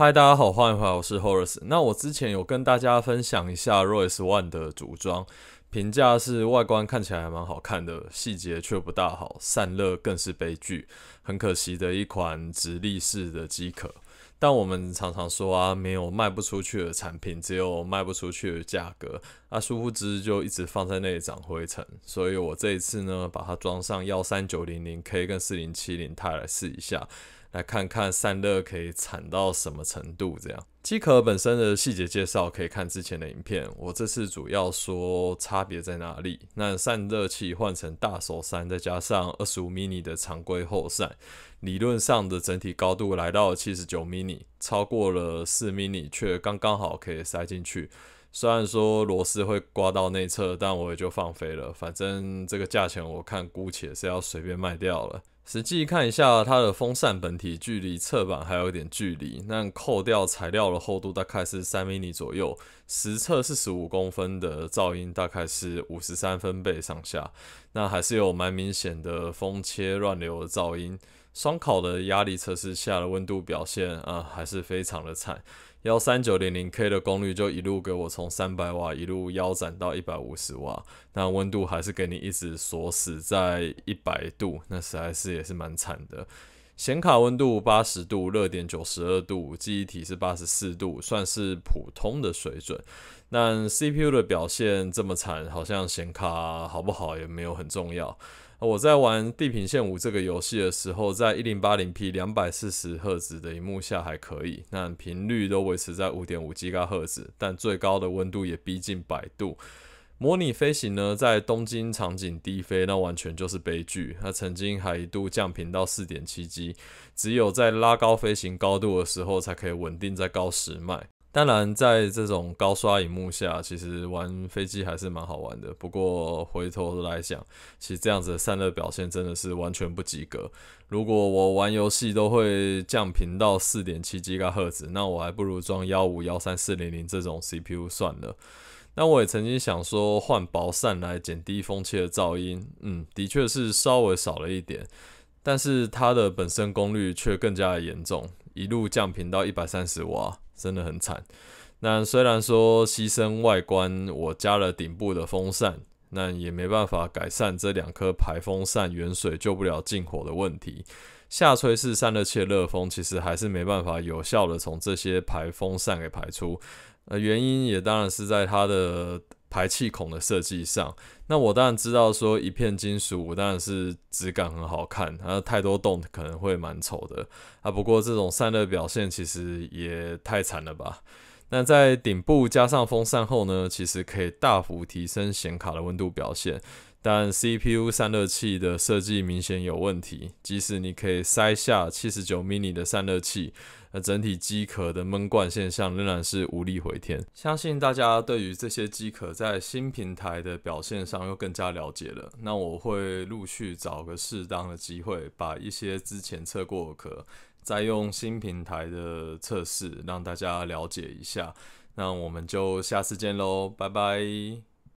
嗨，大家好，欢迎回来，我是 Horace。那我之前有跟大家分享一下 Royce One 的组装评价，是外观看起来还蛮好看的，细节却不大好，散热更是悲剧，很可惜的一款直立式的机壳。但我们常常说啊，没有卖不出去的产品，只有卖不出去的价格。那殊不知就一直放在那里长灰尘。所以我这一次呢，把它装上幺三九零零 K 跟四零七零钛来试一下，来看看散热可以产到什么程度。这样机壳本身的细节介绍可以看之前的影片。我这次主要说差别在哪里。那散热器换成大手扇，再加上二十五 mini 的常规后扇，理论上的整体高度来到了七十九。mini 超过了四 mini，却刚刚好可以塞进去。虽然说螺丝会刮到内侧，但我也就放飞了。反正这个价钱，我看姑且是要随便卖掉了。实际看一下它的风扇本体距离侧板还有点距离，那扣掉材料的厚度大概是三厘米左右。实测是十五公分的噪音大概是五十三分贝上下，那还是有蛮明显的风切乱流的噪音。双烤的压力测试下的温度表现啊，还是非常的惨。幺三九零零 K 的功率就一路给我从三百瓦一路腰斩到一百五十瓦，那温度还是给你一直锁死在一百度，那实在是也是蛮惨的。显卡温度八十度，热点九十二度，记忆体是八十四度，算是普通的水准。那 CPU 的表现这么惨，好像显卡好不好也没有很重要。我在玩《地平线五》这个游戏的时候，在一零八零 P 两百四十赫兹的荧幕下还可以，但频率都维持在五点五吉赫兹，但最高的温度也逼近百度。模拟飞行呢，在东京场景低飞，那完全就是悲剧。它曾经还一度降频到四点七 G，只有在拉高飞行高度的时候，才可以稳定在高十迈。当然，在这种高刷荧幕下，其实玩飞机还是蛮好玩的。不过回头来想，其实这样子的散热表现真的是完全不及格。如果我玩游戏都会降频到四点七 g 赫兹，那我还不如装幺五幺三四零零这种 CPU 算了。那我也曾经想说换薄扇来减低风气的噪音，嗯，的确是稍微少了一点，但是它的本身功率却更加的严重。一路降频到一百三十瓦，真的很惨。那虽然说牺牲外观，我加了顶部的风扇，那也没办法改善这两颗排风扇远水救不了近火的问题。下吹式散热器的热风其实还是没办法有效的从这些排风扇给排出，呃，原因也当然是在它的。排气孔的设计上，那我当然知道说一片金属当然是质感很好看，它太多洞可能会蛮丑的，啊，不过这种散热表现其实也太惨了吧？那在顶部加上风扇后呢，其实可以大幅提升显卡的温度表现。但 CPU 散热器的设计明显有问题，即使你可以塞下七十九 Mini 的散热器，那整体机壳的闷罐现象仍然是无力回天。相信大家对于这些机壳在新平台的表现上又更加了解了。那我会陆续找个适当的机会，把一些之前测过的壳再用新平台的测试，让大家了解一下。那我们就下次见喽，拜拜。